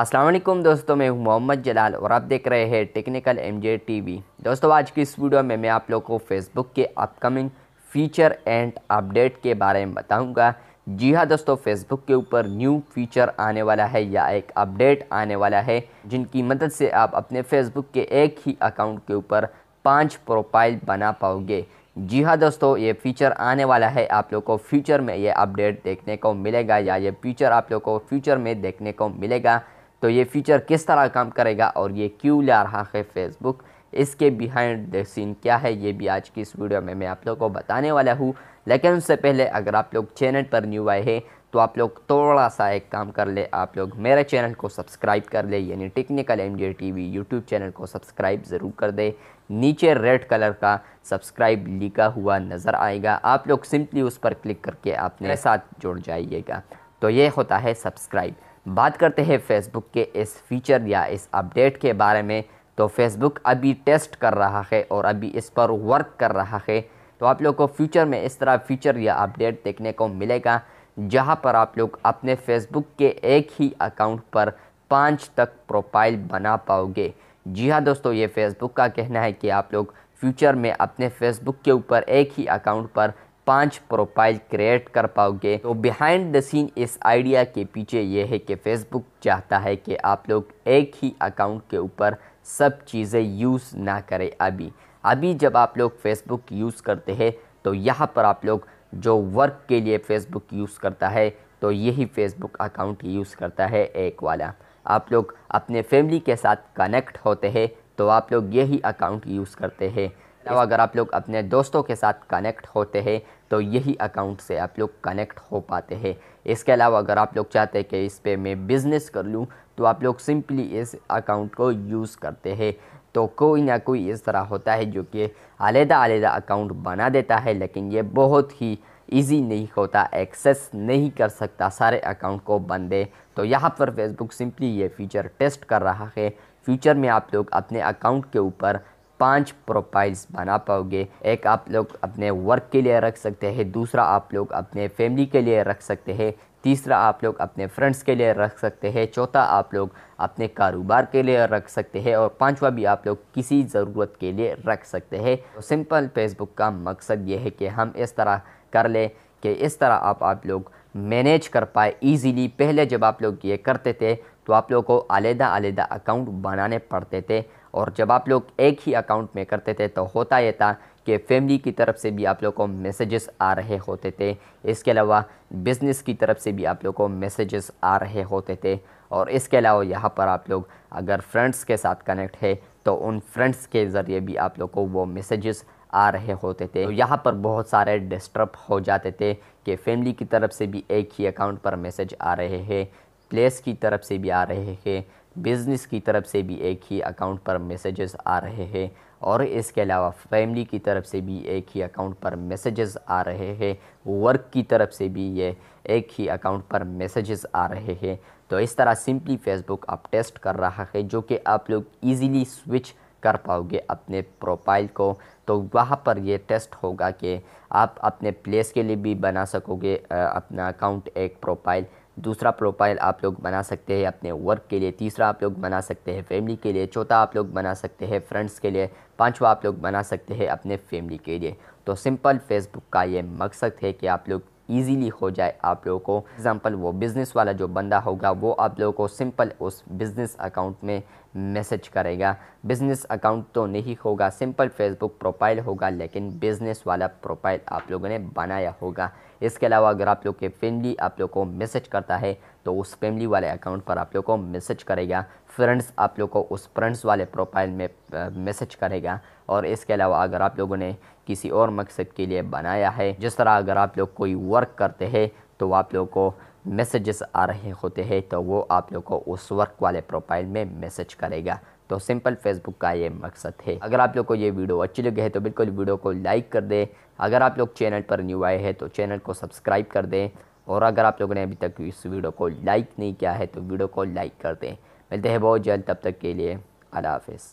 असलम दोस्तों मैं मोहम्मद जलाल और आप देख रहे हैं टेक्निकल एम जे टी दोस्तों आज की इस वीडियो में मैं आप लोग को फेसबुक के अपकमिंग फ़ीचर एंड अपडेट के बारे में बताऊंगा जी हाँ दोस्तों फेसबुक के ऊपर न्यू फीचर आने वाला है या एक अपडेट आने वाला है जिनकी मदद से आप अपने फेसबुक के एक ही अकाउंट के ऊपर पाँच प्रोफाइल बना पाओगे जी हाँ दोस्तों ये फीचर आने वाला है आप लोग को फ्यूचर में ये अपडेट देखने को मिलेगा या ये फीचर आप लोग को फ्यूचर में देखने को मिलेगा तो ये फीचर किस तरह काम करेगा और ये क्यों ला रहा है फेसबुक इसके बिहाइंड द सीन क्या है ये भी आज की इस वीडियो में मैं आप लोग को बताने वाला हूँ लेकिन उससे पहले अगर आप लोग चैनल पर न्यू आए हैं तो आप लोग थोड़ा सा एक काम कर ले आप लोग मेरे चैनल को सब्सक्राइब कर ले यानी technical M T V YouTube channel को सब्सक्राइब ज़रूर कर दे नीचे रेड कलर का सब्सक्राइब लिखा हुआ नज़र आएगा आप लोग सिंपली उस पर क्लिक करके अपने साथ जुड़ जाइएगा तो ये होता है सब्सक्राइब बात करते हैं फेसबुक के इस फीचर या इस अपडेट के बारे में तो फेसबुक अभी टेस्ट कर रहा है और अभी इस पर वर्क कर रहा है तो आप लोग को फ्यूचर में इस तरह फीचर या अपडेट देखने को मिलेगा जहां पर आप लोग अपने फेसबुक के एक ही अकाउंट पर पाँच तक प्रोफाइल बना पाओगे जी हाँ दोस्तों ये फेसबुक का कहना है कि आप लोग फ्यूचर में अपने फेसबुक के ऊपर एक ही अकाउंट पर पांच प्रोफाइल क्रिएट कर पाओगे तो बिहाइंड द सीन इस आइडिया के पीछे यह है कि फेसबुक चाहता है कि आप लोग एक ही अकाउंट के ऊपर सब चीज़ें यूज़ ना करें अभी अभी जब आप लोग फेसबुक यूज़ करते हैं तो यहाँ पर आप लोग जो वर्क के लिए फ़ेसबुक यूज़ करता है तो यही फेसबुक अकाउंट यूज़ करता है एक वाला आप लोग अपने फैमिली के साथ कनेक्ट होते हैं तो आप लोग यही अकाउंट यूज़ करते हैं अलावा अगर आप लोग अपने दोस्तों के साथ कनेक्ट होते हैं तो यही अकाउंट से आप लोग कनेक्ट हो पाते हैं इसके अलावा अगर आप लोग चाहते हैं कि इस पर मैं बिज़नेस कर लूँ तो आप लोग सिंपली इस अकाउंट को यूज़ करते हैं तो कोई ना कोई इस तरह होता है जो कि अलहदा अलहदा अकाउंट बना देता है लेकिन ये बहुत ही ईजी नहीं होता एक्सेस नहीं कर सकता सारे अकाउंट को बंदे तो यहाँ पर फेसबुक सिंपली ये फीचर टेस्ट कर रहा है फ्यूचर में आप लोग अपने अकाउंट के ऊपर पांच प्रोफाइल्स बना पाओगे एक आप लोग अपने वर्क के लिए रख सकते हैं दूसरा आप लोग अपने फैमिली के लिए रख सकते हैं तीसरा आप लोग अपने फ्रेंड्स के लिए रख सकते हैं चौथा आप लोग अपने कारोबार के लिए रख सकते हैं और पांचवा भी आप लोग किसी ज़रूरत के लिए रख सकते हैं तो सिंपल फेसबुक का मकसद ये है कि हम इस तरह कर लें कि इस तरह आप आप लोग मैनेज कर पाए इजीली पहले जब आप लोग ये करते थे तो आप लोग को अलहदा अलहदा अकाउंट बनाने पड़ते थे और जब आप लोग एक ही अकाउंट में करते थे तो होता ये था कि फैमिली की तरफ से भी आप लोग को मैसेजेस आ रहे होते थे इसके अलावा बिज़नेस की तरफ से भी आप लोग को मैसेजेस आ रहे होते थे और इसके अलावा यहाँ पर आप लोग अगर फ्रेंड्स के साथ कनेक्ट है तो उन फ्रेंड्स के ज़रिए भी आप लोग को वो मैसेजेस आ रहे होते थे तो यहाँ पर बहुत सारे डिस्टर्ब हो जाते थे कि फैमिली की तरफ से भी एक ही अकाउंट पर मैसेज आ रहे हैं प्लेस की तरफ से भी आ रहे हैं बिज़नेस की तरफ से भी एक ही अकाउंट पर मैसेजेस आ रहे हैं और इसके अलावा फैमिली की तरफ से भी एक ही अकाउंट पर मैसेजेस आ रहे हैं वर्क की तरफ से भी ये एक ही अकाउंट पर मैसेजेस आ रहे हैं तो इस तरह सिंपली फेसबुक आप टेस्ट कर रहा है जो कि आप लोग इजीली स्विच कर पाओगे अपने प्रोफाइल को तो वहाँ पर ये टेस्ट होगा कि आप अपने प्लेस के लिए भी बना सकोगे अपना अकाउंट एक प्रोफाइल दूसरा प्रोफाइल आप लोग बना सकते हैं अपने वर्क के लिए तीसरा आप लोग बना सकते हैं फैमिली के लिए चौथा आप लोग बना सकते हैं फ्रेंड्स के लिए पांचवा आप लोग बना सकते हैं अपने फैमिली के लिए तो सिंपल फेसबुक का ये मकसद है कि आप लोग ईजीली हो जाए आप लोगों को एग्ज़ाम्पल वो बिज़नेस वाला जो बंदा होगा वो आप लोगों को सिंपल उस बिज़नेस अकाउंट में मैसेज करेगा बिज़नेस अकाउंट तो नहीं होगा सिंपल फेसबुक प्रोफाइल होगा लेकिन बिज़नेस वाला प्रोफाइल आप लोगों ने बनाया होगा इसके अलावा अगर आप लोग के फैमिली आप लोग को मैसेज करता है तो उस फैमिली वाले अकाउंट पर आप लोग को मैसेज करेगा फ्रेंड्स आप लोग को उस फ्रेंड्स वाले प्रोफाइल में मैसेज करेगा और इसके अलावा अगर आप लोगों ने किसी और मकसद के लिए बनाया है जिस तरह अगर आप लोग कोई वर्क करते हैं तो आप लोग को मैसेजेस आ रहे होते हैं तो वो आप लोग को उस वर्क वाले प्रोफाइल में मैसेज करेगा तो सिंपल फेसबुक का ये मकसद है अगर आप लोग को ये वीडियो अच्छी लगी है तो बिल्कुल वीडियो को लाइक कर दें अगर आप लोग चैनल पर न्यू आए हैं तो चैनल को सब्सक्राइब कर दें और अगर आप लोगों ने अभी तक इस वीडियो को लाइक नहीं किया है तो वीडियो को लाइक कर दें मिलते हैं बहुत जल्द तब तक के लिए अला हाफ़